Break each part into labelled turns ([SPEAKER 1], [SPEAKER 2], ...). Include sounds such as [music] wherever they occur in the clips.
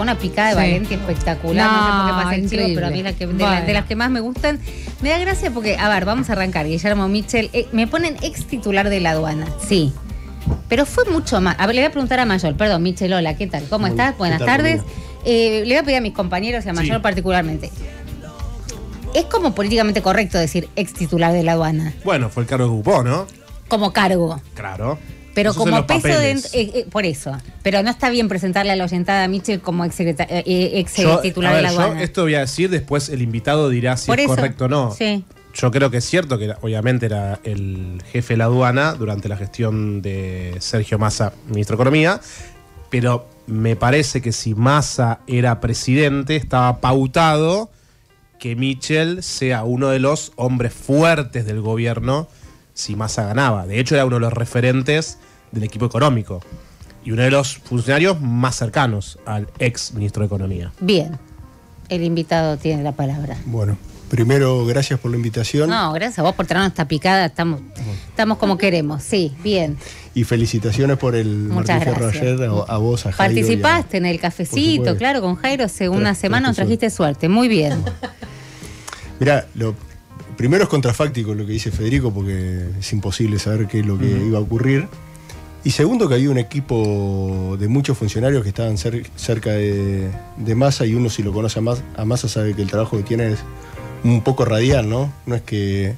[SPEAKER 1] una picada de Valencia espectacular. No, sé pero a mí es de, las que más me gustan. Me da gracia porque, a ver, vamos a arrancar. Guillermo Mitchell, eh, me ponen ex titular de la aduana, sí. Pero fue mucho más. A ver, le voy a preguntar a Mayor, perdón, Michel, hola, ¿qué tal? ¿Cómo estás? Buenas tardes. Eh, le voy a pedir a mis compañeros y a Mayor particularmente. Es como políticamente correcto decir ex titular de la aduana.
[SPEAKER 2] Bueno, fue el cargo que ocupó, ¿no?
[SPEAKER 1] Como cargo. Claro. Pero como peso de, eh, eh, por eso. Pero no está bien presentarle a la oyentada a Mitchell como ex, eh, titular de la aduana.
[SPEAKER 2] esto voy a decir, después el invitado dirá si es correcto o no. Yo creo que es cierto que obviamente era el jefe de la aduana durante la gestión de Sergio Massa, ministro de Economía, pero me parece que si Massa era presidente, estaba pautado que Mitchell sea uno de los hombres fuertes del gobierno si Massa ganaba. De hecho, era uno de los referentes del equipo económico y uno de los funcionarios más cercanos al ex
[SPEAKER 3] ministro de Economía.
[SPEAKER 1] Bien, el invitado tiene la palabra.
[SPEAKER 3] Bueno, primero, gracias por la invitación. No,
[SPEAKER 1] gracias a vos por traernos esta picada, estamos, estamos como queremos, sí, bien.
[SPEAKER 3] Y felicitaciones por el Muchas Martín ayer, a, vos, a Jairo. Participaste
[SPEAKER 1] en el cafecito, claro, con Jairo, hace una semana nos trajiste suerte, muy bien.
[SPEAKER 3] Mira, lo, Primero es contrafáctico lo que dice Federico, porque es imposible saber qué es lo que iba a ocurrir. Y segundo, que había un equipo de muchos funcionarios que estaban cerca de, de, Massa y uno si lo conoce a Massa, a sabe que el trabajo que tiene es un poco radial, ¿no? No es que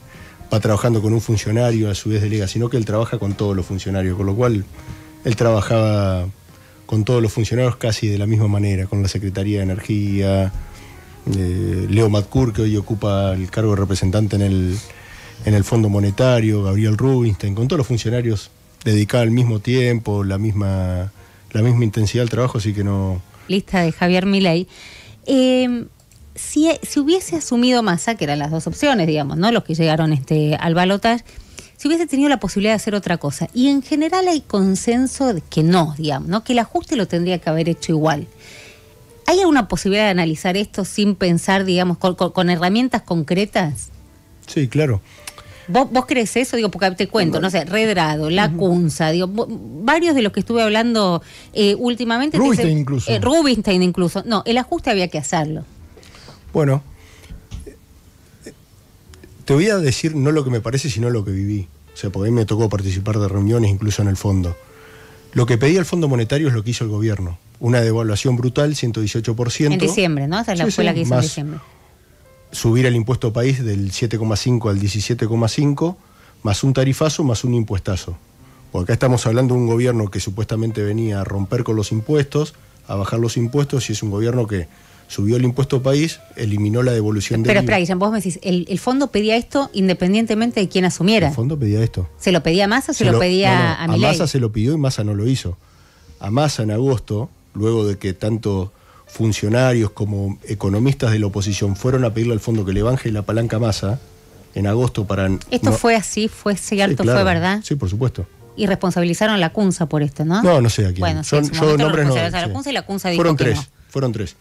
[SPEAKER 3] va trabajando con un funcionario a su vez Liga, sino que él trabaja con todos los funcionarios, con lo cual él trabajaba con todos los funcionarios casi de la misma manera, con la Secretaría de Energía, eh, Leo Matcur, que hoy ocupa el cargo de representante en el, en el Fondo Monetario, Gabriel Rubinstein, con todos los funcionarios dedicados al mismo tiempo, la misma, la misma intensidad del trabajo, así que no...
[SPEAKER 1] Lista de Javier Milei. Eh, si, hubiese asumido Massa, que eran las dos opciones, digamos, ¿no? Los que llegaron este, al balotaje, si hubiese tenido la posibilidad de hacer otra cosa. Y en general hay consenso de que no, digamos, ¿no? Que el ajuste lo tendría que haber hecho igual. ¿Hay alguna posibilidad de analizar esto sin pensar, digamos, con, herramientas concretas? Sí, claro. ¿Vos, ¿Vos crees eso? Digo, porque te cuento, no sé, Redrado, Lacunza, digo, varios de los que estuve hablando eh, últimamente. Rubinstein incluso. Eh, Rubinstein incluso. No, el ajuste había que hacerlo.
[SPEAKER 3] Bueno, te voy a decir no lo que me parece, sino lo que viví. O sea, porque a mí me tocó participar de reuniones incluso en el fondo. Lo que pedía el Fondo Monetario es lo que hizo el gobierno. Una devaluación brutal, 118%. En diciembre,
[SPEAKER 1] ¿no? Esa la, que hizo en diciembre.
[SPEAKER 3] Subir el impuesto país del 7,5 al 17,5, más un tarifazo, más un impuestazo. Porque acá estamos hablando de un gobierno que supuestamente venía a romper con los impuestos, a bajar los impuestos, y es un gobierno que subió el impuesto país, eliminó la devolución de. Pero espera, Guillermo,
[SPEAKER 1] vos me decís, el, fondo pedía esto independientemente de quién asumiera. El
[SPEAKER 3] fondo pedía esto.
[SPEAKER 1] ¿Se lo pedía a Massa o se, lo, pedía a A Massa
[SPEAKER 3] se lo pidió y Massa no lo hizo. A Massa en agosto, luego de que tanto funcionarios como economistas de la oposición fueron a pedirle al fondo que le banje la palanca Massa en agosto para. ¿Esto fue
[SPEAKER 1] así? ¿Fue cierto? ¿Fue verdad?
[SPEAKER 3] Sí, por supuesto
[SPEAKER 1] y responsabilizaron a la CUNSA por esto, ¿no? No, no
[SPEAKER 3] sé a quién. Bueno, Son, yo nombres no. Fueron tres, fueron tres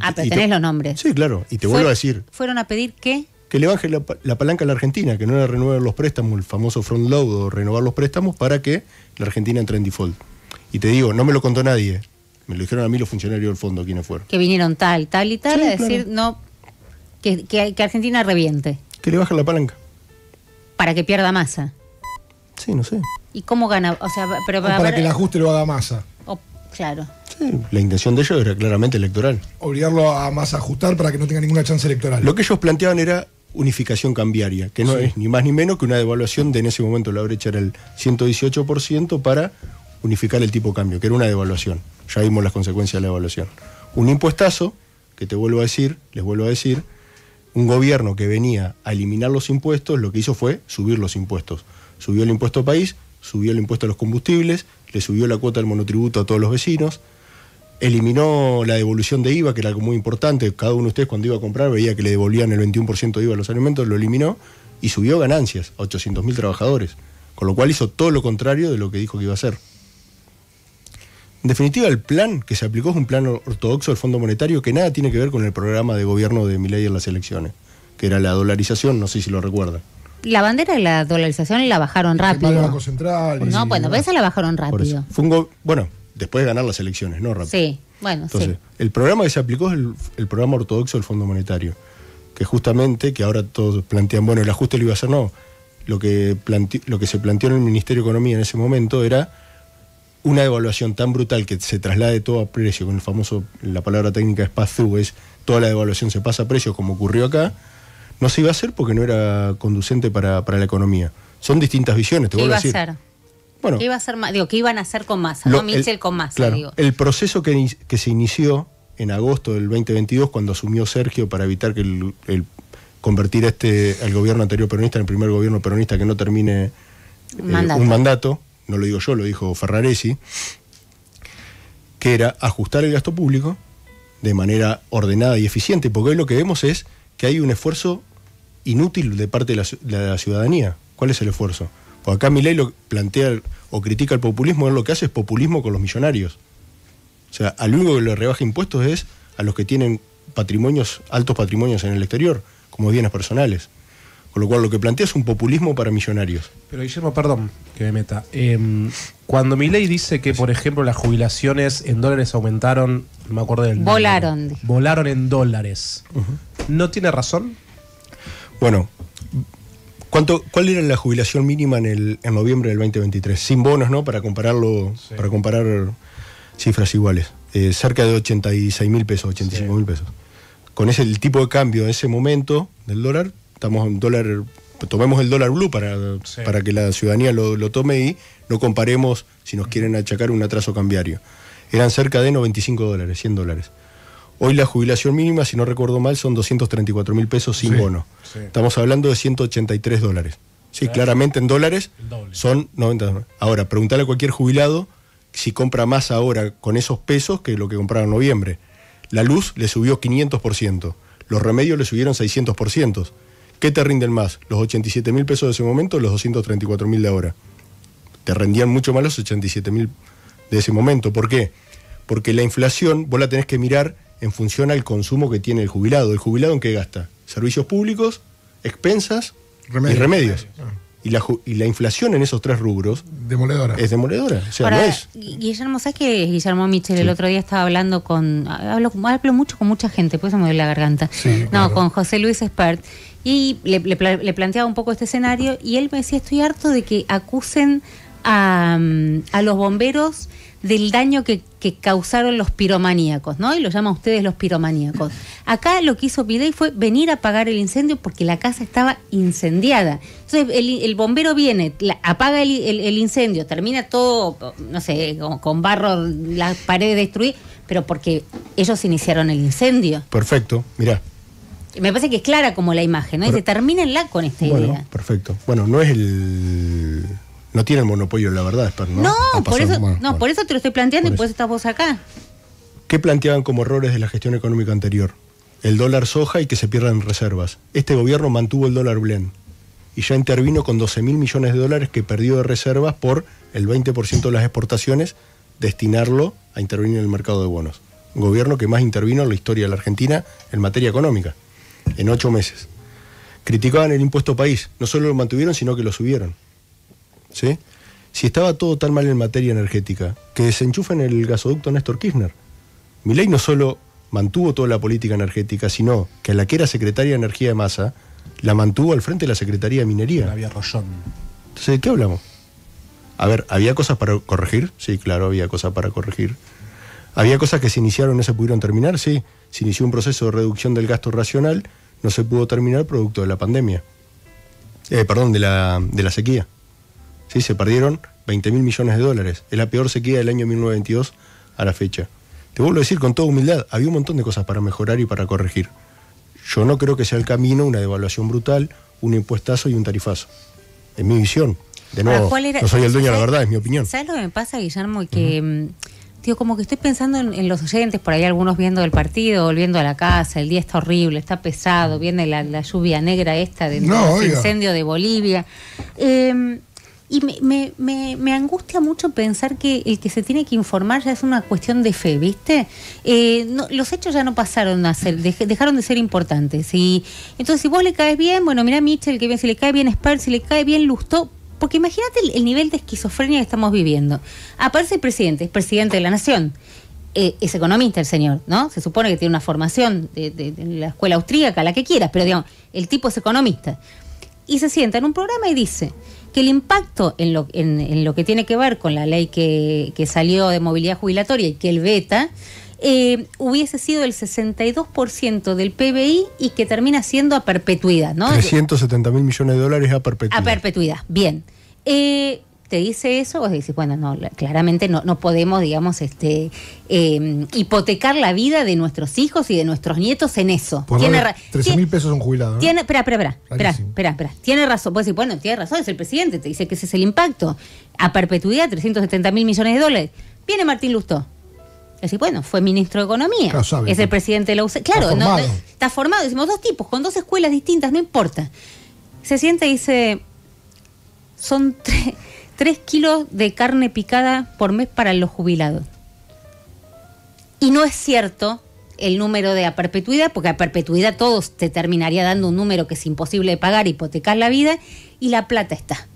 [SPEAKER 3] ah, pero tenés los nombres. Sí, claro. Y te vuelvo a decir.
[SPEAKER 1] ¿Fueron a pedir qué?
[SPEAKER 3] Que le baje la, palanca a la Argentina, que no era renovar los préstamos, el famoso front load o renovar los préstamos para que la Argentina entre en default. Y te digo, no me lo contó nadie. Me lo dijeron a mí los funcionarios del fondo, quienes fueron.
[SPEAKER 1] Que vinieron tal, tal y tal, a decir, no. Que, que, Argentina reviente.
[SPEAKER 3] Que le baje la palanca.
[SPEAKER 1] Para que pierda masa. Sí, no sé. ¿Y cómo gana? O sea, pero para, que el ajuste
[SPEAKER 4] lo haga masa.
[SPEAKER 1] claro.
[SPEAKER 3] La intención de ellos era claramente electoral.
[SPEAKER 4] Obligarlo a más ajustar para que no tenga ninguna chance electoral. Lo que ellos planteaban era
[SPEAKER 3] unificación cambiaria, que no es ni más ni menos que una devaluación de en ese momento la brecha era el 118% para unificar el tipo de cambio, que era una devaluación. Ya vimos las consecuencias de la devaluación. Un impuestazo, que te vuelvo a decir, les vuelvo a decir, un gobierno que venía a eliminar los impuestos, lo que hizo fue subir los impuestos. Subió el impuesto país, subió el impuesto a los combustibles, le subió la cuota del monotributo a todos los vecinos, eliminó la devolución de IVA, que era algo muy importante. Cada uno de ustedes cuando iba a comprar veía que le devolvían el 21% de IVA a los alimentos, lo eliminó y subió ganancias a 800.000 trabajadores, con lo cual hizo todo lo contrario de lo que dijo que iba a hacer. En definitiva, el plan que se aplicó es un plan ortodoxo del Fondo Monetario que nada tiene que ver con el programa de gobierno de Milei en las elecciones, que era la dolarización, no sé si lo recuerdan.
[SPEAKER 1] La bandera de la dolarización la bajaron rápido. El Banco
[SPEAKER 3] Central. No, bueno, esa la bajaron rápido. Fue un bueno, después de ganar las elecciones, ¿no? Sí, bueno, Entonces, el programa que se aplicó es el, programa ortodoxo del Fondo Monetario, que justamente, que ahora todos plantean, bueno, el ajuste lo iba a hacer, no. Lo que, lo que se planteó en el Ministerio de Economía en ese momento era una devaluación tan brutal que se traslade todo a precio, con el famoso, la palabra técnica es pass es toda la devaluación se pasa a precio, como ocurrió acá, no se iba a hacer porque no era conducente para, la economía. Son distintas visiones, te vuelvo a decir.
[SPEAKER 1] ¿Qué, digo, iban a hacer con Massa? el, con
[SPEAKER 3] El proceso que, se inició en agosto del 2022, cuando asumió Sergio para evitar que el, convertir este, al gobierno anterior peronista en el primer gobierno peronista que no termine eh, un mandato, no lo digo yo, lo dijo Ferraresi, que era ajustar el gasto público de manera ordenada y eficiente, porque hoy lo que vemos es que hay un esfuerzo inútil de parte de la ciudadanía. ¿Cuál es el esfuerzo? Pues acá Milei lo plantea o critica el populismo, él lo que hace es populismo con los millonarios. O sea, al único que le rebaja impuestos es a los que tienen patrimonios, altos patrimonios en el exterior, como bienes personales. Con lo cual lo que plantea es un populismo para millonarios.
[SPEAKER 2] Pero Guillermo, perdón que me meta. Em, cuando Milei dice que, por ejemplo, las jubilaciones en dólares aumentaron, no me
[SPEAKER 3] acuerdo del
[SPEAKER 1] Volaron.
[SPEAKER 3] volaron en dólares. ¿No tiene razón? Bueno, ¿Cuál era la jubilación mínima en, el, en noviembre del 2023? Sin bonos, ¿no? Para compararlo, para comparar cifras iguales. Eh, cerca de 86 mil pesos, 85 mil pesos. Con ese el tipo de cambio en ese momento del dólar, estamos dólar, tomemos el dólar blue para, para que la ciudadanía lo, lo, tome y no comparemos si nos quieren achacar un atraso cambiario. Eran cerca de 95 dólares, 100 dólares. Hoy la jubilación mínima, si no recuerdo mal, son 234 mil pesos sin bono. Estamos hablando de 183 dólares. Sí, claramente en dólares son 90 Ahora, preguntarle a cualquier jubilado si compra más ahora con esos pesos que lo que compraron en noviembre. La luz le subió 500%, los remedios le subieron 600%. ¿Qué te rinden más? ¿Los 87 mil pesos de ese momento o los 234 mil de ahora? Te rendían mucho más los 87 mil de ese momento. ¿Por qué? Porque la inflación vos la tenés que mirar en función al consumo que tiene el jubilado. ¿El jubilado en qué gasta? Servicios públicos, expensas y remedios. Y la, inflación en esos tres rubros demoledora. es demoledora. O sea, no es.
[SPEAKER 1] Guillermo, ¿sabes que Guillermo Michel el otro día estaba hablando con. Hablo, mucho con mucha gente, por eso me duele la garganta. no, con José Luis Espert. Y le, planteaba un poco este escenario y él me decía: Estoy harto de que acusen a, mm, a los bomberos del daño que, causaron los piromaníacos, ¿no? Y lo llaman ustedes los piromaníacos. Acá lo que hizo Pidey fue venir a apagar el incendio porque la casa estaba incendiada. Entonces el, bombero viene, apaga el, incendio, termina todo, no sé, con, barro, las paredes destruidas, pero porque ellos iniciaron el incendio.
[SPEAKER 3] Perfecto, mirá.
[SPEAKER 1] Me parece que es clara como la imagen, ¿no? Dice, termínenla con esta bueno,
[SPEAKER 3] Perfecto. Bueno, no es el no tiene el monopolio la verdad, ¿no? por eso,
[SPEAKER 1] no por eso te lo estoy planteando y por eso estás vos acá.
[SPEAKER 3] ¿Qué planteaban como errores de la gestión económica anterior? El dólar soja y que se pierdan reservas. Este gobierno mantuvo el dólar blend y ya intervino con 12 mil millones de dólares que perdió de reservas por el 20% de las exportaciones, destinarlo a intervenir en el mercado de bonos. gobierno que más intervino en la historia de la Argentina en materia económica, en ocho meses. Criticaban el impuesto país, no solo lo mantuvieron, sino que lo subieron. ¿sí? Si estaba todo tan mal en materia energética, que desenchufen el gasoducto Néstor Kirchner. Milei no solo mantuvo toda la política energética, sino que a la que era secretaria de Energía de Masa, la mantuvo al frente de la Secretaría de Minería. había rollón. Entonces, ¿de qué hablamos? A ver, ¿había cosas para corregir? Sí, claro, había cosas para corregir. ¿Había cosas que se iniciaron y no se pudieron terminar? Sí, se inició un proceso de reducción del gasto racional, no se pudo terminar producto de la pandemia. Eh, perdón, de la, de la sequía. ¿sí? se perdieron 20 mil millones de dólares. Es la peor sequía del año 1922 a la fecha. Te vuelvo a decir con toda humildad, había un montón de cosas para mejorar y para corregir. Yo no creo que sea el camino una devaluación brutal, un impuestazo y un tarifazo. Es mi visión. De nuevo, no soy el dueño la verdad, es mi opinión. ¿Sabes
[SPEAKER 1] lo que me pasa, Guillermo? Que, tío, mm, como que estoy pensando en, los oyentes, por ahí algunos viendo el partido, volviendo a la casa, el día está horrible, está pesado, viene la, lluvia negra esta del incendio de Bolivia. Em, y me, me, me, angustia mucho pensar que el que se tiene que informar ya es una cuestión de fe, ¿viste? Eh, los hechos ya no pasaron a ser, dejaron de ser importantes. Y entonces, si vos le caes bien, bueno, mira Mitchell, que bien, si le cae bien Sparks, si le cae bien Lusto... porque imagínate el, nivel de esquizofrenia que estamos viviendo. Aparece el presidente, es presidente de la nación. Eh, es economista el señor, ¿no? Se supone que tiene una formación de, de, la escuela austríaca, la que quieras, pero digamos, el tipo es economista. Y se sienta en un programa y dice, que el impacto en lo, en, lo que tiene que ver con la ley que, salió de movilidad jubilatoria y que el beta eh, hubiese sido el 62% del PBI y que termina siendo a perpetuidad, ¿no?
[SPEAKER 3] 370 mil millones de dólares a perpetuidad. A
[SPEAKER 1] perpetuidad, bien. Eh, te dice eso, vos decís, bueno, no, claramente no, no podemos, digamos, este, em, hipotecar la vida de nuestros hijos y de nuestros nietos en eso. Pues tiene 13
[SPEAKER 4] mil pesos un jubilado. Tiene,
[SPEAKER 1] espera, espera, espera, espera, espera, tiene razón. Vos decís, bueno, tiene razón, es el presidente, te dice que ese es el impacto. A perpetuidad, 370 mil millones de dólares. Viene Martín Lustó. Decís, bueno, fue ministro de Economía. es el presidente de la UCE. Claro, está formado. Decimos dos tipos, con dos escuelas distintas, no importa. Se siente y dice, son tres 3 kilos de carne picada por mes para los jubilados. Y no es cierto el número de a perpetuidad, porque a perpetuidad todos te terminaría dando un número que es imposible de pagar, hipotecar la vida, y la plata está.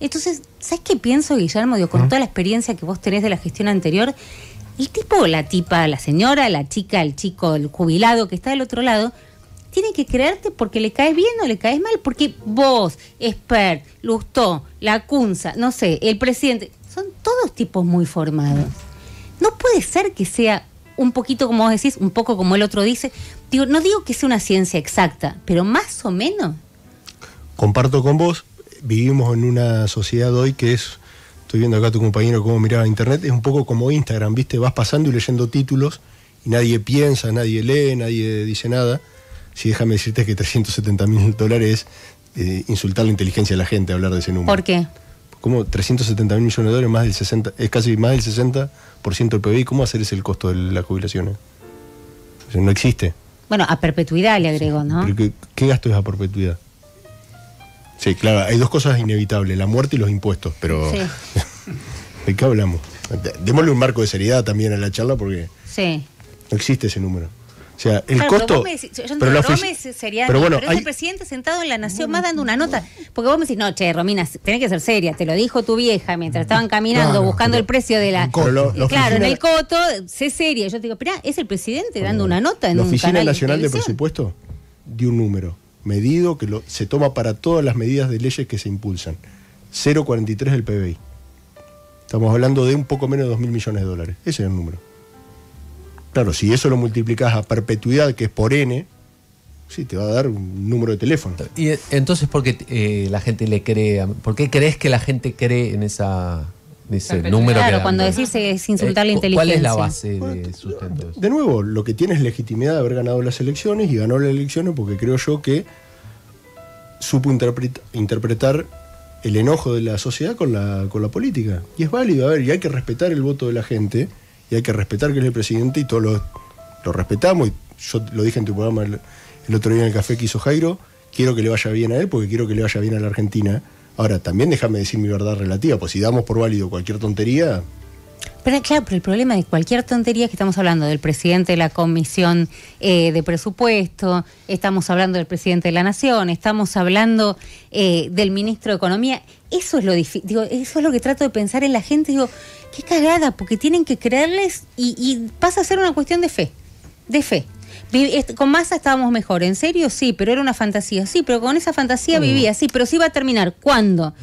[SPEAKER 1] Entonces, ¿sabes qué pienso, Guillermo? Digo, con toda la experiencia que vos tenés de la gestión anterior, el tipo, la tipa, la señora, la chica, el chico, el jubilado que está del otro lado, tiene que creerte porque le caes bien o le caes mal, porque vos, Expert, Lustó, La no sé, el presidente, son todos tipos muy formados. No puede ser que sea un poquito como vos decís, un poco como el otro dice. no digo que sea una ciencia exacta, pero más o menos.
[SPEAKER 3] Comparto con vos, vivimos en una sociedad hoy que es, estoy viendo acá a tu compañero cómo miraba internet, es un poco como Instagram, ¿viste? Vas pasando y leyendo títulos y nadie piensa, nadie lee, nadie dice nada si déjame decirte que 370 mil dólares es eh, insultar la inteligencia de la gente hablar de ese número. ¿Por qué? ¿Cómo 370 mil millones de dólares más del 60, es eh, casi más del 60% del PBI? ¿Cómo hacer ese el costo de la jubilación? Eh? no existe.
[SPEAKER 1] Bueno, a perpetuidad le agrego, ¿no?
[SPEAKER 3] Pero ¿qué, gasto es a perpetuidad? Sí, claro, hay dos cosas inevitables, la muerte y los impuestos, pero
[SPEAKER 1] [laughs]
[SPEAKER 3] ¿de qué hablamos? Démosle un marco de seriedad también a la charla porque sí. no existe ese número. O sea, el costo. Pero, me decís,
[SPEAKER 1] pero, el presidente sentado en la Nación más dando una nota. Porque vos me decís, no, che, Romina, tenés que ser seria. Te lo dijo tu vieja mientras estaban caminando buscando el precio de la. claro, en el coto, sé seria. Yo te digo, espera, es el presidente dando una nota en la Oficina Nacional de,
[SPEAKER 3] Presupuesto dio un número medido que se toma para todas las medidas de leyes que se impulsan. 0,43 del PBI. Estamos hablando de un poco menos de mil millones de dólares. Ese es el número. Claro, si eso lo multiplicas a perpetuidad, que es por n, sí, te va a dar un número de teléfono. ¿Y
[SPEAKER 2] eh, entonces por qué eh, la gente le cree? ¿Por qué crees que la gente cree en esa
[SPEAKER 3] ese número? Claro, cuando
[SPEAKER 1] decís es eh, insultar la inteligencia. ¿Cuál es la base
[SPEAKER 3] de sustento? De nuevo, lo que tiene es legitimidad de haber ganado las elecciones y ganó las elecciones porque creo yo que supo interpretar el enojo de la sociedad con la, con la política. Y es válido, a ver, y hay que respetar el voto de la gente y hay que respetar que es el presidente y todos lo, respetamos. Y yo lo dije en tu programa el, otro día en el café que hizo Jairo, quiero que le vaya bien a él porque quiero que le vaya bien a la Argentina. Ahora, también déjame decir mi verdad relativa, pues si damos por válido cualquier tontería,
[SPEAKER 1] pero claro, pero el problema de cualquier tontería es que estamos hablando del presidente de la Comisión eh, de Presupuesto, estamos hablando del presidente de la Nación, estamos hablando eh, del ministro de Economía. Eso es lo digo, eso es lo que trato de pensar en la gente. Digo, qué cagada, porque tienen que creerles y, y pasa a ser una cuestión de fe, de fe. Este, con masa estábamos mejor, ¿en serio? Sí, pero era una fantasía. Sí, pero con esa fantasía mm. vivía, sí, pero sí va a terminar. ¿Cuándo?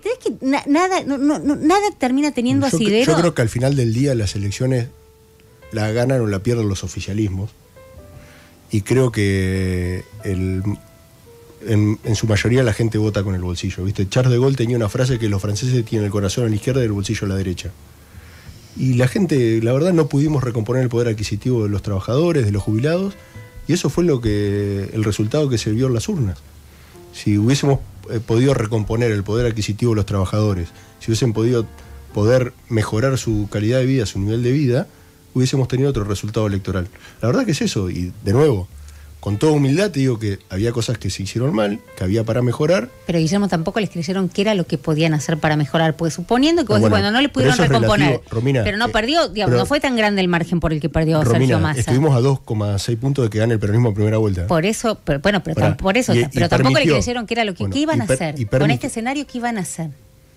[SPEAKER 1] que nada, nada termina teniendo asidero. Yo creo
[SPEAKER 3] que al final del día las elecciones la ganan o la pierden los oficialismos. Y creo que el, en, su mayoría la gente vota con el bolsillo. ¿viste? Charles de Gaulle tenía una frase que los franceses tienen el corazón a la izquierda y el bolsillo a la derecha. Y la gente, la verdad, no pudimos recomponer el poder adquisitivo de los trabajadores, de los jubilados, y eso fue lo que el resultado que se vio en las urnas. Si hubiésemos eh, podido recomponer el poder adquisitivo de los trabajadores, si hubiesen podido poder mejorar su calidad de vida, su nivel de vida, hubiésemos tenido otro resultado electoral. La verdad que es eso, y de nuevo, con toda humildad te digo que había cosas que se hicieron mal, que había para mejorar.
[SPEAKER 1] Pero Guillermo tampoco les creyeron qué era lo que podían hacer para mejorar, pues suponiendo que no, le pudieron recomponer. pero no eh, perdió, digamos, no fue tan grande el margen por el que perdió Sergio Massa. Estuvimos
[SPEAKER 3] a 2,6 puntos de que gane el peronismo a primera vuelta. Por
[SPEAKER 1] eso, pero, bueno, pero, por eso, tampoco le creyeron que era lo que, iban a hacer. con este escenario, ¿qué iban a hacer?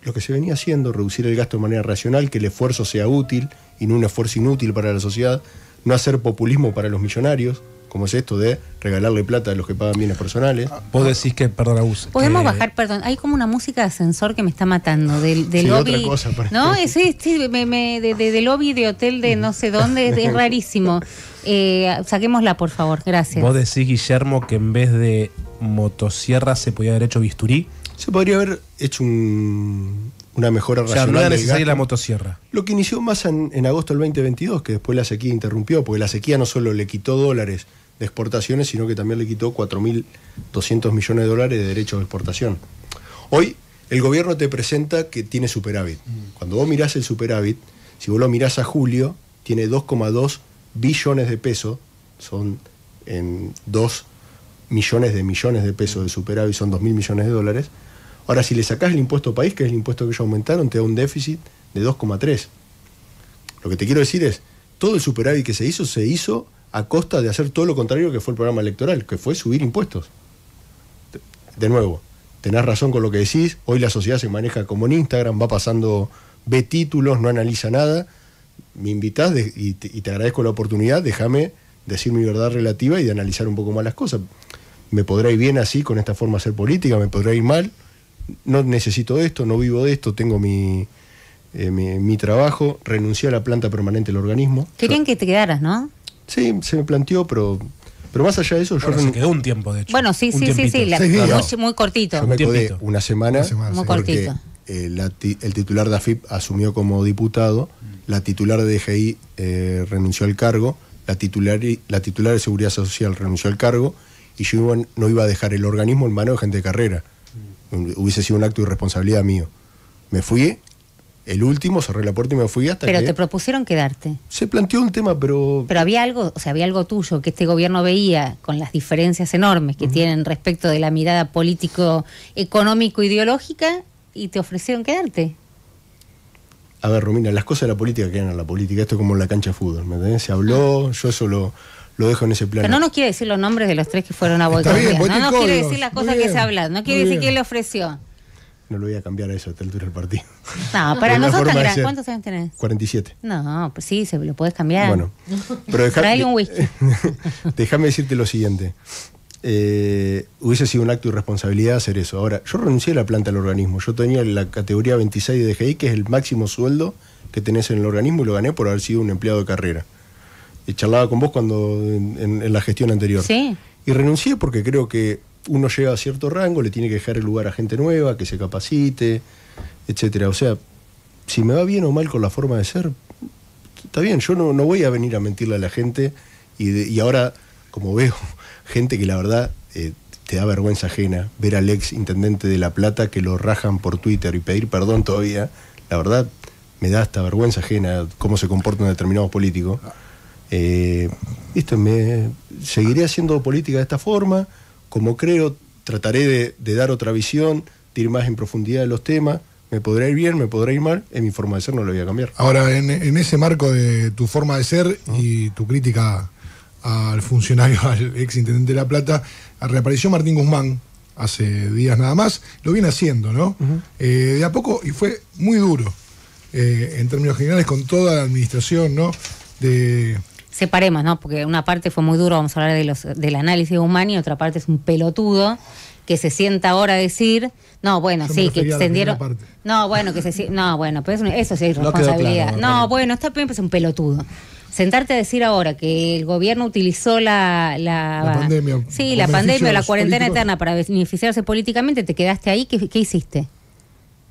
[SPEAKER 3] Lo que se venía haciendo, reducir el gasto de manera racional, que el esfuerzo sea útil y no un esfuerzo inútil para la sociedad, no hacer populismo para los millonarios como es esto de regalarle plata a los que pagan bienes personales. Ah, vos decís que, perdón, Podemos bajar,
[SPEAKER 1] perdón, hay como una música de ascensor que me está matando, del, Otra cosa, no, es, este, me, de, lobby de hotel de no sé dónde, es, rarísimo. Eh, saquémosla, por favor, gracias. Vos decís,
[SPEAKER 2] Guillermo, que en vez de motosierra se podía haber hecho bisturí. Se podría haber hecho un, una mejora o sea, no era necesaria la motosierra.
[SPEAKER 3] Lo que inició más en, agosto del 2022, que después la sequía interrumpió, porque la sequía no solo le quitó dólares de exportaciones, sino que también le quitó 4.200 millones de dólares de derechos de exportación. Hoy el gobierno te presenta que tiene superávit. Mm. Cuando vos mirás el superávit, si vos lo mirás a julio, tiene 2,2 billones de pesos, son en 2 millones de millones de pesos de superávit, son 2.000 millones de dólares Ahora, si le sacás el impuesto país, que es el impuesto que ellos aumentaron, te da un déficit de 2,3. Lo que te quiero decir es, todo el superávit que se hizo, se hizo a costa de hacer todo lo contrario que fue el programa electoral, que fue subir impuestos. De nuevo, tenés razón con lo que decís, hoy la sociedad se maneja como en Instagram, va pasando, ve títulos, no analiza nada, me invitas y, te, agradezco la oportunidad, déjame decir mi verdad relativa y de analizar un poco más las cosas. Me podré ir bien así, con esta forma de hacer política, me podré ir mal, no necesito esto, no vivo de esto, tengo eh, mi, mi, trabajo, renuncié a la planta permanente del organismo.
[SPEAKER 1] Querían que te quedaras, ¿no?
[SPEAKER 3] Sí, se me planteó, pero pero más allá de eso, yo. Se quedó un tiempo, de hecho. Bueno, sí, sí, sí, sí, la,
[SPEAKER 1] muy, cortito. Yo me quedé
[SPEAKER 3] una semana. muy eh, el titular de AFIP asumió como diputado, la titular de DGI eh, renunció al cargo, la titular, la titular de Seguridad Social renunció al cargo, y yo no iba a dejar el organismo en manos de gente de carrera hubiese sido un acto de irresponsabilidad mío. Me fui, el último, cerré la puerta y me fui hasta Pero te propusieron quedarte. Se planteó un tema, pero...
[SPEAKER 1] Pero había algo, o sea, había algo tuyo que este gobierno veía con las diferencias enormes que tienen respecto de la mirada político, económico, ideológica, y te ofrecieron quedarte.
[SPEAKER 3] A ver, Romina, las cosas de la política quedan en la política. Esto es como en la cancha de fútbol, ¿me entiendes Se habló, yo solo lo, lo dejo en ese plano. Pero no
[SPEAKER 1] nos quiere decir los nombres de los tres que fueron a votar. No nos quiere decir las cosas que se hablan, no quiere decir quién le ofreció.
[SPEAKER 3] No lo voy a cambiar a eso a el altura del partido. No, [laughs] para nosotros tan grande. ¿Cuántos años tenés? 47.
[SPEAKER 1] No, pues sí, se lo podés cambiar. Bueno, pero un whisky.
[SPEAKER 3] [laughs] déjame decirte lo siguiente. Eh, hubiese sido un acto de irresponsabilidad hacer eso. Ahora, yo renuncié a la planta del organismo. Yo tenía la categoría 26 de DGI, que es el máximo sueldo que tenés en el organismo, y lo gané por haber sido un empleado de carrera charlaba con vos cuando en, la gestión anterior. Y renuncié porque creo que uno llega a cierto rango, le tiene que dejar el lugar a gente nueva, que se capacite, etcétera. O sea, si me va bien o mal con la forma de ser, está bien, yo no, no voy a venir a mentirle a la gente y, ahora, como veo, [laughs] gente que la verdad eh, te da vergüenza ajena, ver al ex intendente de La Plata que lo rajan por Twitter y pedir perdón todavía, la verdad me da hasta vergüenza ajena cómo se comportan determinados políticos. Eh, seguiré haciendo política de esta forma, como creo, trataré de, dar otra visión, de ir más en profundidad de los temas. Me podrá ir bien, me podrá ir mal, en mi forma de ser no lo voy a cambiar.
[SPEAKER 4] Ahora, en, ese marco de tu forma de ser y tu crítica al funcionario, [laughs] al ex intendente de La Plata, reapareció Martín Guzmán hace días nada más, lo viene haciendo, ¿no? Eh, de a poco, y fue muy duro, eh, en términos generales, con toda la administración, ¿no? De,
[SPEAKER 1] separemos, ¿no? Porque una parte fue muy duro, vamos a hablar de los, del análisis humano, y otra parte es un pelotudo que se sienta ahora a decir, no, bueno, sí, que extendieron. No, bueno, que se no, bueno, pues eso, sí es responsabilidad. No, bueno, está bien, pues es un pelotudo. Sentarte a decir ahora que el gobierno utilizó la, la, pandemia. Sí, la pandemia la cuarentena eterna para beneficiarse políticamente, te quedaste ahí, ¿qué, qué hiciste?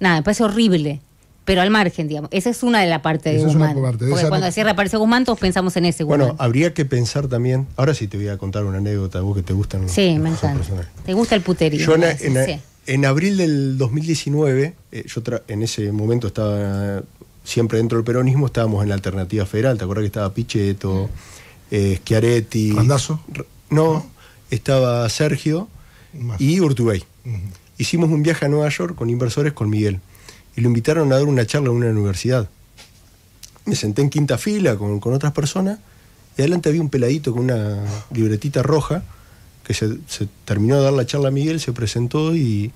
[SPEAKER 1] Nada, me parece horrible pero al margen, digamos. Esa es una de las partes de Esa Guzmán. Es una parte de cuando decía reaparece Guzmán, pensamos en ese Bueno,
[SPEAKER 3] habría que pensar también. Ahora sí te voy a contar una anécdota, vos que te gustan Sí, me encanta.
[SPEAKER 1] Te gusta el puterío.
[SPEAKER 3] en, abril del 2019, eh, yo en ese momento estaba siempre dentro del peronismo, estábamos en la alternativa federal. ¿Te acuerdas que estaba Pichetto, mm. eh, Schiaretti? ¿Randazo? No, estaba Sergio y Urtubey. Hicimos un viaje a Nueva York con inversores con Miguel y lo invitaron a dar una charla en una universidad. Me senté en quinta fila con, otras personas y adelante había un peladito con una libretita roja que se, terminó de dar la charla a Miguel, se presentó y,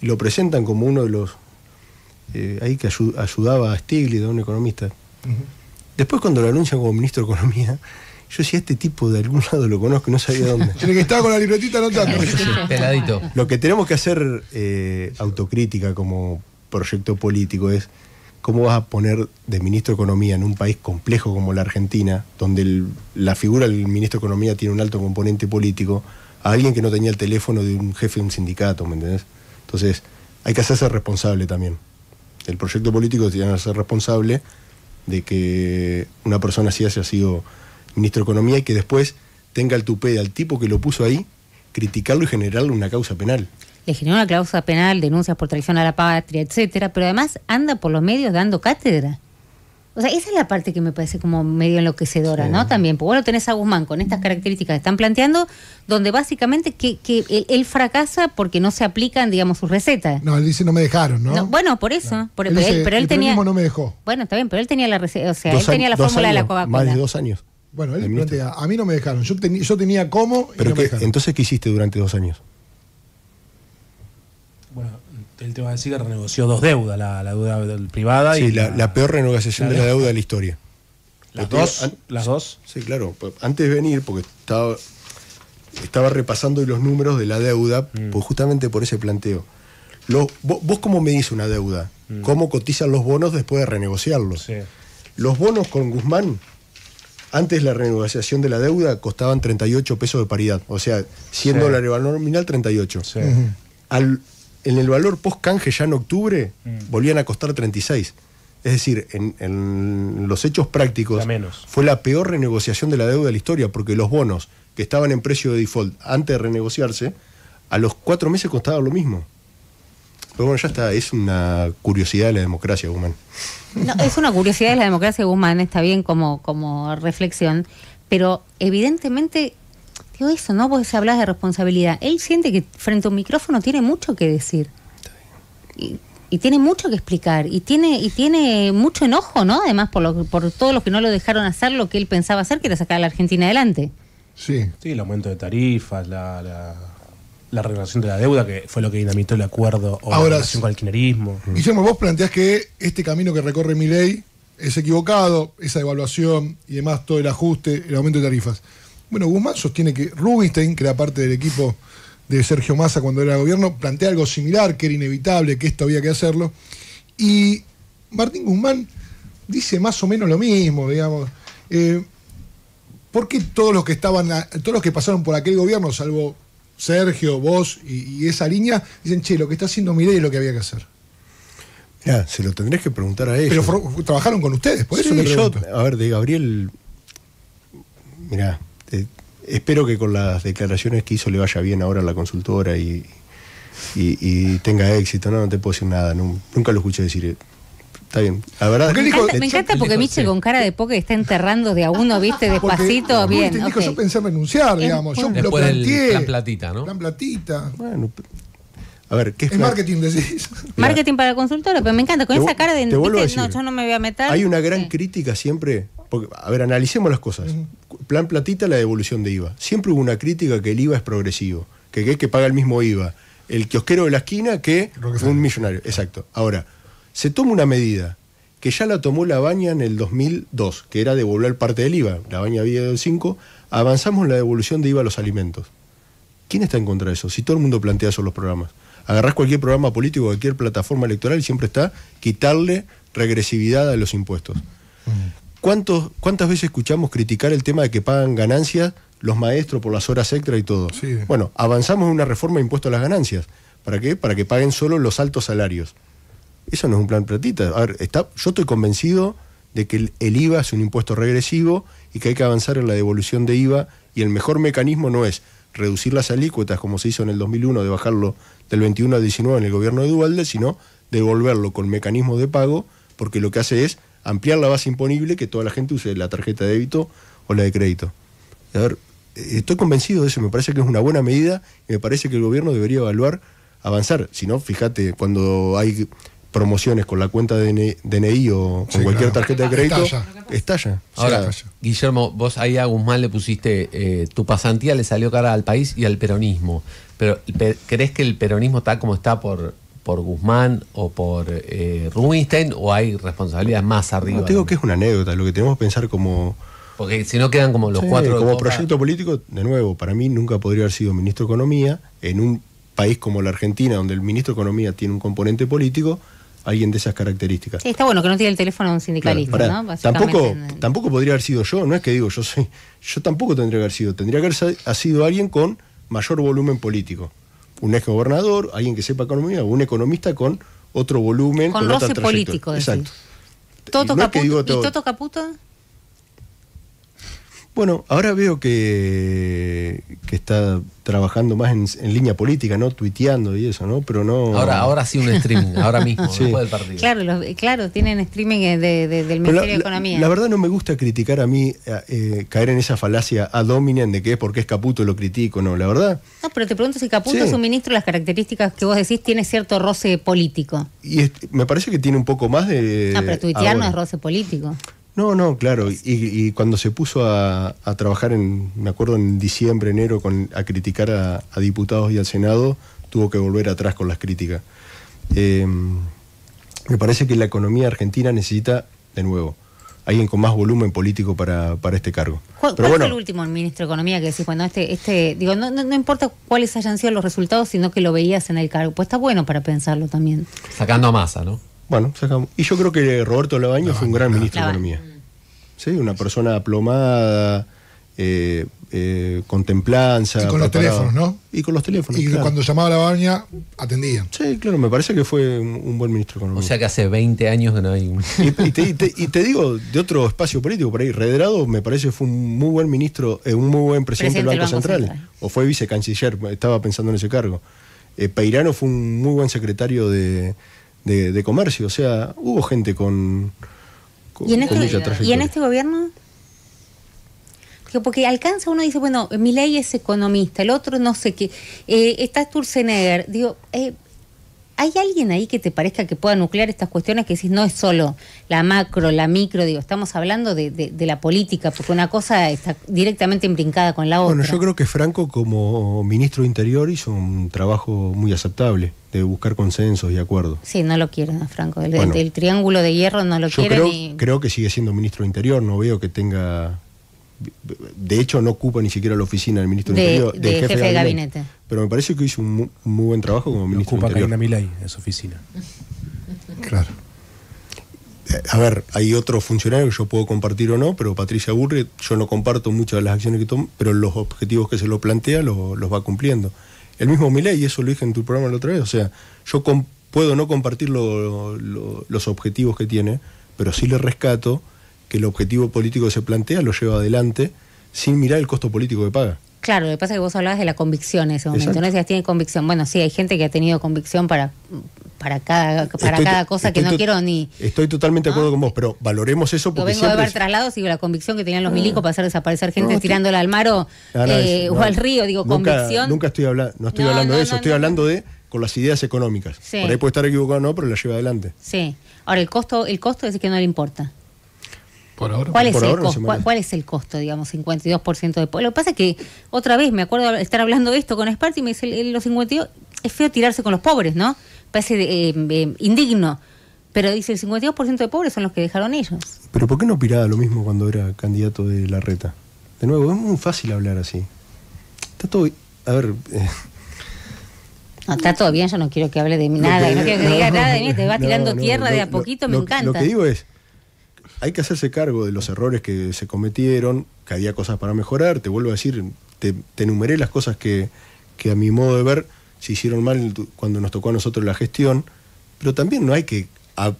[SPEAKER 3] lo presentan como uno de los eh, ahí que ayudaba a Stiglitz, a un economista. Después cuando lo anuncian como ministro de Economía, yo decía, este tipo de algún lado lo conozco, no sabía dónde. [laughs] Tiene que estar con la libretita anotando. Peladito. Lo que tenemos que hacer eh, autocrítica como proyecto político es cómo vas a poner de ministro de Economía en un país complejo como la Argentina, donde la figura del ministro de Economía tiene un alto componente político, a alguien que no tenía el teléfono de un jefe de un sindicato, ¿me entendés? Entonces, hay que hacerse responsable también. El proyecto político tiene que ser responsable de que una persona así haya sido ministro de Economía y que después tenga el tupé al tipo que lo puso ahí, criticarlo y generarle una causa penal le
[SPEAKER 1] generó una cláusula penal, denuncias por traición a la patria, etcétera, pero además anda por los medios dando cátedra. O sea, esa es la parte que me parece como medio enloquecedora, ¿no? También, porque vos tenés a Guzmán con estas características que están planteando, donde básicamente que, él, fracasa porque no se aplican, digamos, sus recetas.
[SPEAKER 4] No, él dice no me dejaron, ¿no?
[SPEAKER 1] bueno, por eso. él el tenía. no me dejó. Bueno, está bien, pero él tenía la receta, o sea, él tenía la fórmula de la Coca-Cola. Más de
[SPEAKER 4] dos años. Bueno, él plantea, a mí no me
[SPEAKER 3] dejaron, yo, tenía cómo. Pero y no entonces, ¿qué hiciste durante dos años? el tema decir que renegoció dos deudas,
[SPEAKER 2] la, deuda privada y. la, la, peor renegociación de la deuda de la
[SPEAKER 3] historia. ¿Las dos? ¿Las dos? Sí, claro. Pues, antes de venir, porque estaba, estaba repasando los números de la deuda, mm. pues justamente por ese planteo. vos, vos, cómo medís una deuda? Mm. ¿Cómo cotizan los bonos después de renegociarlos? Sí. Los bonos con Guzmán, antes la renegociación de la deuda costaban 38 pesos de paridad, o sea, siendo la dólares valor nominal, 38. Sí. Al, en el valor post-canje ya en octubre mm. volvían a costar 36. Es decir, en, los hechos prácticos fue la peor renegociación de la deuda de la historia, porque los bonos que estaban en precio de default antes de renegociarse, a los cuatro meses costaba lo mismo. Pero bueno, ya está, es una curiosidad de la democracia, Guzmán.
[SPEAKER 1] No, es una curiosidad de la democracia, Guzmán, está bien como, como reflexión, pero evidentemente Digo eso, ¿no? vos hablas de responsabilidad. Él siente que frente a un micrófono tiene mucho que decir. Y, tiene mucho que explicar. Y tiene, y tiene mucho enojo, ¿no? Además, por, lo, por todos los que no lo dejaron hacer lo que él pensaba hacer, que era sacar a la Argentina adelante.
[SPEAKER 2] Sí. Sí, el aumento de tarifas, la, la, regulación de la deuda, que fue lo que dinamitó el acuerdo Ahora, la relación con el kirchnerismo. Guillermo,
[SPEAKER 4] vos planteás que este camino que recorre mi ley es equivocado, esa evaluación y demás, todo el ajuste, el aumento de tarifas. Bueno, Guzmán sostiene que Rubinstein, que era parte del equipo de Sergio Massa cuando era gobierno, plantea algo similar, que era inevitable, que esto había que hacerlo. Y Martín Guzmán dice más o menos lo mismo, digamos. Eh, ¿Por qué todos los que estaban, todos los que pasaron por aquel gobierno, salvo Sergio, vos y, esa línea, dicen, che, lo que está haciendo Mireille es lo que había que hacer?
[SPEAKER 3] Ya, se lo tendrías que preguntar a ellos.
[SPEAKER 4] Pero trabajaron con ustedes, por eso yo,
[SPEAKER 3] A ver, de Gabriel, Mirá... Este, espero que con las declaraciones que hizo le vaya bien ahora a la consultora y, y, tenga éxito. No, no te puedo decir nada, nunca lo escuché decir. Eh, está bien. La verdad, me,
[SPEAKER 1] encanta, me encanta porque Michel con cara de poke está enterrando de a uno, viste, despacito, bien. Dijo, Yo pensé
[SPEAKER 4] enunciar, digamos. Yo Después lo planteé. Plan platita, ¿no? Plan platita. Bueno, a es, marketing, decís? Marketing
[SPEAKER 1] para consultor, pero me encanta. Con esa cara de yo no me voy a meter. Hay una
[SPEAKER 3] gran crítica siempre. Porque, a ver, analicemos las cosas. Plan platita, la devolución de IVA. Siempre hubo una crítica que el IVA es progresivo, que, es que paga el mismo IVA. El kiosquero de la esquina que un millonario. Exacto. Ahora, se toma una medida que ya la tomó la baña en el 2002, que era devolver parte del IVA. La baña había del 5. Avanzamos en la devolución de IVA a los alimentos. ¿Quién está en contra de eso? Si todo el mundo plantea eso en los programas agarrás cualquier programa político, cualquier plataforma electoral, y siempre está quitarle regresividad a los impuestos. Mm. ¿Cuántas veces escuchamos criticar el tema de que pagan ganancias los maestros por las horas extra y todo? Bueno, avanzamos en una reforma de impuesto a las ganancias. ¿Para qué? Para que paguen solo los altos salarios. Eso no es un plan platita. yo estoy convencido de que el, el IVA es un impuesto regresivo y que hay que avanzar en la devolución de IVA y el mejor mecanismo no es reducir las alícuotas como se hizo en el 2001 de bajarlo el 21 al 19 en el gobierno de Duvalde sino devolverlo con mecanismos de pago, porque lo que hace es ampliar la base imponible que toda la gente use la tarjeta de débito o la de crédito. A ver, eh, estoy convencido de eso, me parece que es una buena medida y me parece que el gobierno debería evaluar avanzar. Si no, fíjate, cuando hay promociones con la cuenta de DNI, o con cualquier tarjeta de crédito, estalla. Ahora, Guillermo, vos ahí a Guzmán le pusiste,
[SPEAKER 2] eh, tu pasantía le salió cara al país y al peronismo. Pero ¿crees que el peronismo está
[SPEAKER 3] como está por, por Guzmán o por eh, Rubinstein o hay responsabilidades más arriba? No, te digo que es una anécdota, lo que tenemos que pensar como... Porque si no quedan como los cuatro... Como proyecto político, de nuevo, para mí nunca podría haber sido ministro de Economía en un país como la Argentina, donde el ministro de Economía tiene un componente político, alguien de esas características. Sí,
[SPEAKER 1] está bueno que no tiene el teléfono de un sindicalista, ¿no? Tampoco,
[SPEAKER 3] tampoco podría haber sido yo, no es que digo, yo soy, yo tampoco tendría que haber sido, tendría que haber sido alguien con mayor volumen político. Un ex gobernador, alguien que sepa economía, un economista con otro volumen. Con, con roce político. Exacto. ¿Y Toto Caputo? Bueno, ahora veo que, que está trabajando más en, línea política, ¿no? Tuiteando y eso, ¿no? Pero no... Ahora, ahora sí un streaming, ahora mismo, [laughs] después del partido.
[SPEAKER 1] Claro, claro tienen streaming eh, del Ministerio de Economía. La,
[SPEAKER 3] verdad no me gusta criticar a mí, eh, eh, caer en esa falacia ad hominem de que es porque es Caputo lo critico, ¿no? La verdad...
[SPEAKER 1] No, pero te pregunto si Caputo es un ministro, las características que vos decís, tiene cierto roce político.
[SPEAKER 3] Y me parece que tiene un poco más de... No, pero tuitear no es
[SPEAKER 1] roce político.
[SPEAKER 3] No, no, claro. Y, cuando se puso a, trabajar, en, me acuerdo, en diciembre, enero, con, a criticar a, diputados y al Senado, tuvo que volver atrás con las críticas. Em, me parece que la economía argentina necesita, de nuevo, alguien con más volumen político para, este cargo. ¿Cuál, fue el
[SPEAKER 1] último ministro de Economía que decís, Bueno, este, este digo, no, no, importa cuáles hayan sido los resultados, sino que lo veías en el cargo? Pues está bueno para pensarlo también.
[SPEAKER 3] Sacando a masa, ¿no? Bueno, Y yo creo que Roberto Lavaño fue un gran ministro de Economía. Mm. Sí, una persona aplomada, eh, eh, con templanza. Y con los teléfonos,
[SPEAKER 4] ¿no? Y con los teléfonos. Y cuando llamaba a atendía.
[SPEAKER 3] Sí, claro, me parece que fue un, buen ministro de Economía. O sea que hace 20 años que no hay Y, te, digo, de otro espacio político por ahí, Redrado me parece que fue un muy buen ministro, eh, un muy buen presidente, del, Banco Central. O fue vicecanciller, estaba pensando en ese cargo. Peirano fue un muy buen secretario de, de, comercio. O sea, hubo gente con, ¿Y en este, ¿Y en
[SPEAKER 1] este gobierno? porque alcanza uno dice, bueno, mi ley es economista, el otro no sé qué, eh, está Sturzenegger, digo, eh, ¿Hay alguien ahí que te parezca que pueda nuclear estas cuestiones que decís no es solo la macro, la micro? Digo, estamos hablando de, de, la política, porque una cosa está directamente imbrincada con la otra. Bueno, yo creo
[SPEAKER 3] que Franco, como ministro de Interior, hizo un trabajo muy aceptable de buscar consensos y acuerdos.
[SPEAKER 1] Sí, no lo quieren Franco. El, triángulo de hierro no lo yo Creo,
[SPEAKER 3] creo que sigue siendo ministro de Interior, no veo que tenga de hecho no ocupa ni siquiera la oficina del ministro de, Interior, jefe, de gabinete. Pero me parece que hizo un, muy, buen trabajo como ministro ocupa Milay su oficina. Claro. Eh, a ver, hay otros funcionarios que yo puedo compartir o no, pero Patricia Burri, yo no comparto muchas de las acciones que toma, pero los objetivos que se lo plantea los va cumpliendo. El mismo Milay, eso lo dije en tu programa la otra vez, o sea, yo puedo no compartir los objetivos que tiene, pero sí le rescato el objetivo político que se plantea lo lleva adelante sin mirar el costo político que paga.
[SPEAKER 1] Claro, lo que pasa es que vos hablabas de la convicción en ese momento, no decías tiene convicción. Bueno, sí, hay gente que ha tenido convicción para, para cada, para cada cosa que no quiero ni.
[SPEAKER 3] Estoy totalmente de acuerdo ah. con vos, pero valoremos eso porque. Lo vengo de ver
[SPEAKER 1] traslados y la convicción que tenían los ah. milicos para hacer desaparecer gente tirándola al mar o, eh, al río, digo, convicción. Nunca
[SPEAKER 3] estoy hablando, no estoy hablando de eso, estoy hablando de con las ideas económicas. Por ahí puede estar equivocado o no, pero la lleva adelante.
[SPEAKER 1] Sí. Ahora, el costo, el costo es que no le importa.
[SPEAKER 3] ¿Cuál,
[SPEAKER 1] es el costo, digamos, 52% de Lo que pasa es que, otra vez, me acuerdo estar hablando de esto con Esparti y me dice, los 52, es feo tirarse con los pobres, ¿no? Parece eh, eh, indigno. Pero dice, el 52% de pobres son los que dejaron ellos.
[SPEAKER 3] Pero ¿por qué no piraba lo mismo cuando era candidato de la reta? De nuevo, es muy fácil hablar así. Está todo... A ver... Eh.
[SPEAKER 1] No, está todo bien, yo no quiero
[SPEAKER 3] que hable de mí nada, no, quiero que diga nada de mí, te va tirando tierra de a poquito, me encanta. Lo que digo es, hay que hacerse cargo de los errores que se cometieron, que había cosas para mejorar, te vuelvo a decir, te, enumeré las cosas que, a mi modo de ver se hicieron mal cuando nos tocó a nosotros la gestión, pero también no hay que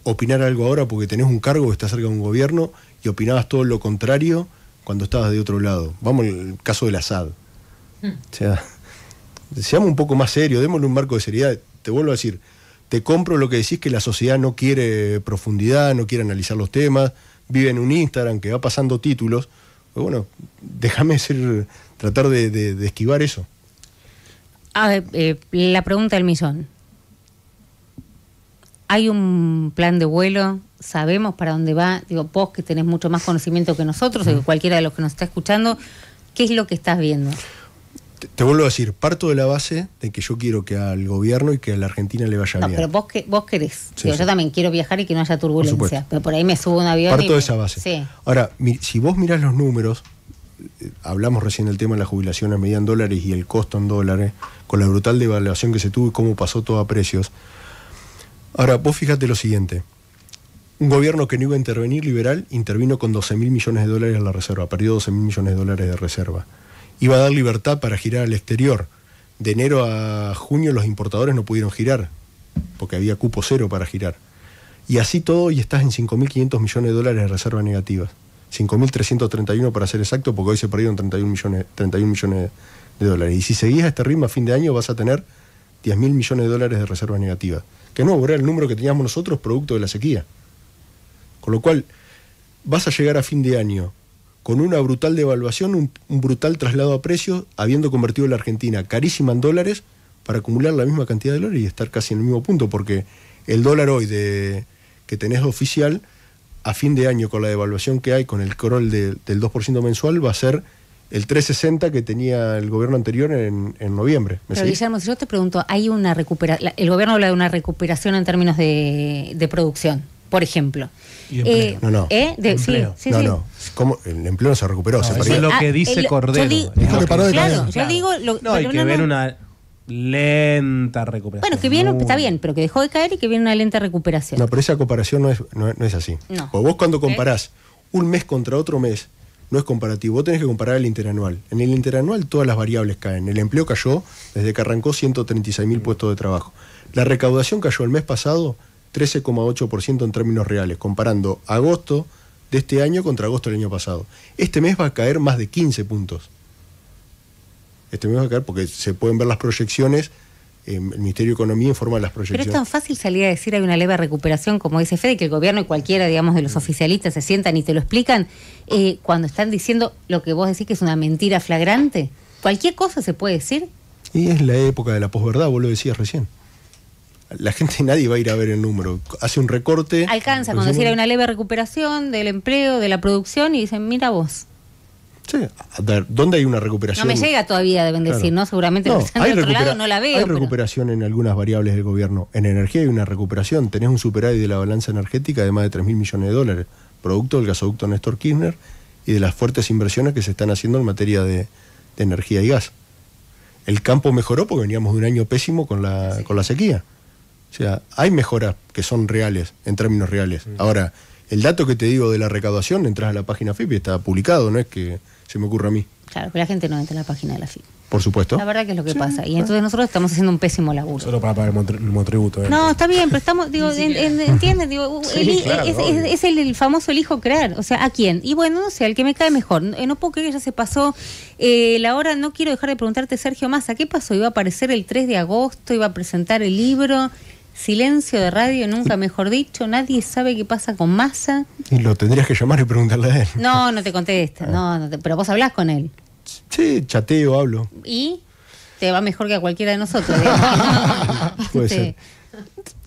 [SPEAKER 3] opinar algo ahora porque tenés un cargo que estás cerca de un gobierno y opinabas todo lo contrario cuando estabas de otro lado. Vamos al caso del asad. Hmm. seamos un poco más serios, démosle un marco de seriedad. Te vuelvo a decir, te compro lo que decís que la sociedad no quiere profundidad, no quiere analizar los temas, vive en un Instagram, que va pasando títulos. Pues bueno, [laughs] déjame ser, tratar de, esquivar eso.
[SPEAKER 1] Ah, la pregunta del misón. ¿Hay un plan de vuelo? ¿Sabemos para dónde va? Digo, vos que tenés mucho más conocimiento que nosotros, o que cualquiera de los que nos está escuchando, ¿qué es lo que estás viendo?
[SPEAKER 3] te, vuelvo a decir, parto de la base de que yo quiero que al gobierno y que a la Argentina le vaya no, bien. Pero vos,
[SPEAKER 1] vos querés. yo también quiero viajar y que no haya turbulencia. pero por ahí me subo un avión. Parto de esa base.
[SPEAKER 3] Ahora, si vos mirás los números, eh, hablamos recién del tema de jubilación a medida en dólares y el costo en dólares, con la brutal devaluación que se tuvo y cómo pasó todo a precios. Ahora, vos fíjate lo siguiente. Un gobierno que no iba a intervenir liberal intervino con 12 mil millones de dólares en la reserva, perdió 12 mil millones de dólares de reserva iba a dar libertad para girar al exterior. De enero a junio los importadores no pudieron girar, porque había cupo cero para girar. Y así todo, y estás en 5.500 millones de dólares de reservas negativas. 5.331 para ser exacto, porque hoy se perdieron 31 millones, 31 millones de dólares. Y si seguís a este ritmo a fin de año vas a tener 10.000 millones de dólares de reservas negativas. Que no era el número que teníamos nosotros producto de la sequía. Con lo cual, vas a llegar a fin de año con una brutal devaluación, un, brutal traslado a precios, habiendo convertido la Argentina carísima en dólares para acumular la misma cantidad de dólares y estar casi en el mismo punto, porque el dólar hoy de, que tenés oficial, a fin de año con la devaluación que hay, con el crawl del 2% mensual, va a ser el 360 que tenía el gobierno anterior en, noviembre. Pero
[SPEAKER 1] si yo te pregunto, ¿hay una recuperación? El gobierno habla de una recuperación en términos de, de producción por ejemplo.
[SPEAKER 3] Eh, no, no. ¿Eh?
[SPEAKER 1] sí, sí, no,
[SPEAKER 3] no. El empleo no se recuperó. se eso es lo ah, que dice Cordero. Yo
[SPEAKER 1] que no, hay que ver
[SPEAKER 3] una lenta recuperación. Bueno, que viene, está
[SPEAKER 1] bien, pero que dejó de caer y que viene una lenta recuperación. No,
[SPEAKER 3] pero esa comparación no es, no, es así. vos cuando eh. comparás un mes contra otro mes, no es comparativo. Vos tenés que comparar el interanual. En el interanual todas las variables caen. El empleo cayó desde que arrancó 136 mil puestos de trabajo. La recaudación cayó el mes pasado 13,8% en términos reales, comparando agosto de este año contra agosto del año pasado. Este mes va a caer más de 15 puntos. Este mes va a caer porque se pueden ver las proyecciones em, el Ministerio de Economía informa las proyecciones. Pero es tan
[SPEAKER 1] fácil salir a decir hay una leve recuperación, como dice Fede, que el gobierno y cualquiera, digamos, de los mm. oficialistas se sientan y te lo explican, eh, cuando están diciendo lo que vos decís que es una mentira flagrante. ¿Cualquier cosa se puede decir?
[SPEAKER 3] Y es la época de la posverdad, vos lo decías recién la gente [laughs] nadie va a ir a ver el número. Hace un recorte. Alcanza cuando decir hay una
[SPEAKER 1] leve recuperación del empleo, de la producción y dicen, mira vos. Sí,
[SPEAKER 3] ¿dónde hay una recuperación? No me llega
[SPEAKER 1] todavía, deben decir, ¿no? Seguramente no, otro lado no la veo. Hay
[SPEAKER 3] recuperación en algunas variables del gobierno. En energía hay una recuperación. Tenés un superávit de la balanza energética de más de 3 mil millones de dólares, producto del gasoducto Néstor Kirchner y de las fuertes inversiones que se están haciendo en materia de, energía y gas. El campo mejoró porque veníamos de un año pésimo con la, con la sequía. O sea, hay mejoras que son reales, en términos reales. Mm. Ahora, el dato que te digo de la recaudación, entras a la página FIP y está publicado, no es que se me ocurra a mí.
[SPEAKER 1] Claro, pero la gente no entra a la página de la FIP.
[SPEAKER 3] Por supuesto. La verdad que es lo que pasa. Y
[SPEAKER 1] entonces nosotros estamos haciendo un pésimo laburo. Solo para pagar el motributo. Eh. No, está bien, pero estamos, digo, ¿entiendes? es, el, famoso elijo crear. O sea, ¿a quién? Y bueno, no sé, al que me cae mejor. No, eh, puedo creer que ya se pasó eh, la hora. No quiero dejar de preguntarte, Sergio Massa, ¿qué pasó? ¿Iba a aparecer el 3 de agosto? ¿Iba a presentar el libro? Silencio de radio, nunca mejor dicho. Nadie sabe qué pasa con masa
[SPEAKER 3] Y lo tendrías que llamar y preguntarle a él.
[SPEAKER 1] No, [laughs] no te contesta. Ah. pero vos hablas con él.
[SPEAKER 3] Sí, chateo, hablo.
[SPEAKER 1] ¿Y? Te va mejor que a cualquiera de nosotros.
[SPEAKER 3] [laughs] Puede sí. ser.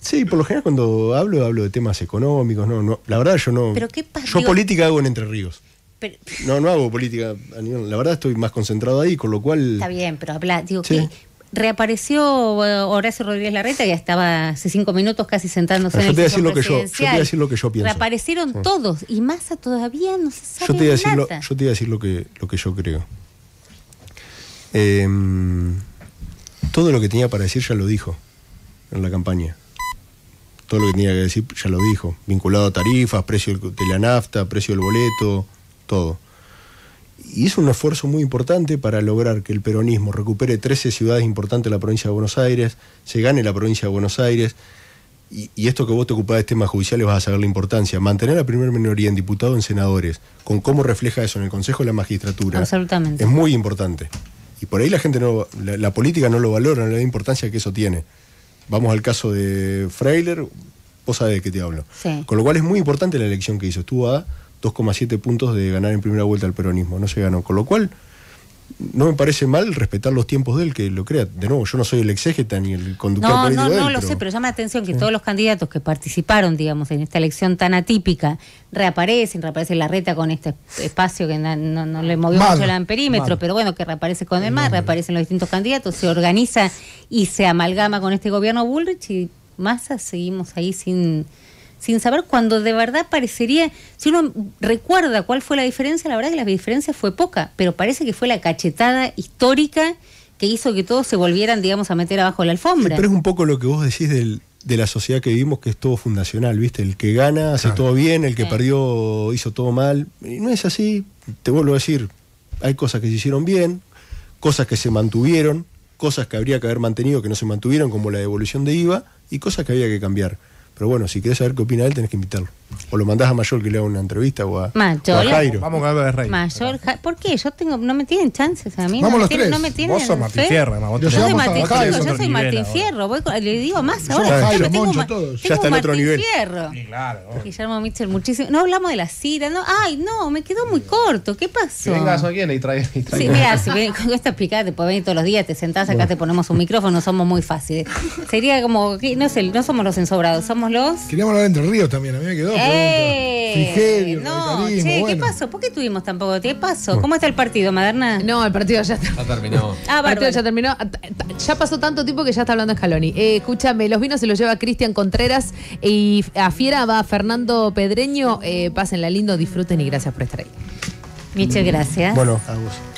[SPEAKER 3] Sí, por lo general cuando hablo, hablo de temas económicos. No, no, la verdad yo no. ¿Pero qué pasa? Yo política hago en Entre Ríos. No, no hago política La verdad estoy más concentrado ahí, con lo cual. Está
[SPEAKER 1] bien, pero habla. Digo, que reapareció eh, Horacio Rodríguez Larreta, ya estaba hace cinco minutos casi sentándose en el te yo, te voy a decir lo que yo pienso. Reaparecieron todos y Massa todavía no se sabe yo te voy a decir lo, Yo
[SPEAKER 3] te voy a decir lo que, lo que yo creo. Em, todo lo que tenía para decir ya lo dijo en la campaña. Todo lo que tenía que decir ya lo dijo. Vinculado a tarifas, precio de la nafta, precio del boleto, todo. Y es un esfuerzo muy importante para lograr que el peronismo recupere 13 ciudades importantes de la provincia de Buenos Aires, se gane la provincia de Buenos Aires. Y, esto que vos te ocupás de temas judiciales vas a saber la importancia. Mantener la primera minoría en diputados, en senadores, con cómo refleja eso en el Consejo de la Magistratura. Absolutamente. Es muy importante. Y por ahí la gente no, la, política no lo valora, no le da importancia que eso tiene. Vamos al caso de Freiler, vos sabés de qué te hablo. Con lo cual es muy importante la elección que hizo. Estuvo a 2,7 puntos de ganar en primera vuelta al peronismo. No se ganó. Con lo cual, no me parece mal respetar los tiempos de él que lo crea. De nuevo, yo no soy el exégeta ni el conductor no, político. No, no, no lo sé,
[SPEAKER 1] pero llama la atención que todos los candidatos que participaron, digamos, en esta elección tan atípica, reaparecen, reaparece la reta con este espacio que no, le movió mucho el amperímetro, pero bueno, que reaparece con el reaparecen los distintos candidatos, se organiza y se amalgama con este gobierno Bullrich y Massa seguimos ahí sin sin saber cuándo de verdad parecería, si uno recuerda cuál fue la diferencia, la verdad que la diferencia fue poca, pero parece que fue la cachetada histórica que hizo que todos se volvieran, digamos, a meter abajo la alfombra. pero es
[SPEAKER 3] un poco lo que vos decís de la sociedad que vivimos, que es todo fundacional, ¿viste? El que gana hace todo bien, el que perdió hizo todo mal. no es así, te vuelvo a decir, hay cosas que se hicieron bien, cosas que se mantuvieron, cosas que habría que haber mantenido que no se mantuvieron, como la devolución de IVA, y cosas que había que cambiar. Pero bueno, si quieres saber qué opina él, tenés que invitarlo. O lo mandás a Mayor que le haga una entrevista o a, Mayor, Jairo. Vamos a hablar de Rey.
[SPEAKER 1] Mayor, ¿por qué? Yo tengo, no me tienen chances a mí. Vamos no los me tres. Tienen, no vos sos Martín Fierro. yo, soy Martín, Fierro, yo soy Martín Fierro. le digo más
[SPEAKER 2] ahora. Jairo, tengo, Moncho, ya está en otro nivel.
[SPEAKER 1] Guillermo Mitchell, muchísimo. No hablamos de la cira No, ay, no, me quedó muy corto. ¿Qué pasó? Venga, a
[SPEAKER 2] alguien y trae Sí, mira, si
[SPEAKER 1] con esta picadas te puedes venir todos los días, te sentás acá, te ponemos un micrófono, somos muy fáciles. Sería como, no sé, no somos los ensobrados, somos los...
[SPEAKER 4] Queríamos hablar entre ríos también, a mí me quedó no, che, ¿qué pasó?
[SPEAKER 1] ¿Por qué tuvimos tampoco? poco? ¿Qué pasó? ¿Cómo está el partido, Maderna? No, el partido ya, está...
[SPEAKER 4] ya terminó. el [laughs] ah, partido
[SPEAKER 1] ya terminó. Ah, ya pasó tanto tiempo que ya está hablando Escaloni eh, escúchame, los vinos se los lleva Cristian Contreras y a Fiera va Fernando Pedreño. Eh, pásenla lindo, disfruten y gracias por estar ahí. Muchas gracias. Bueno,
[SPEAKER 3] a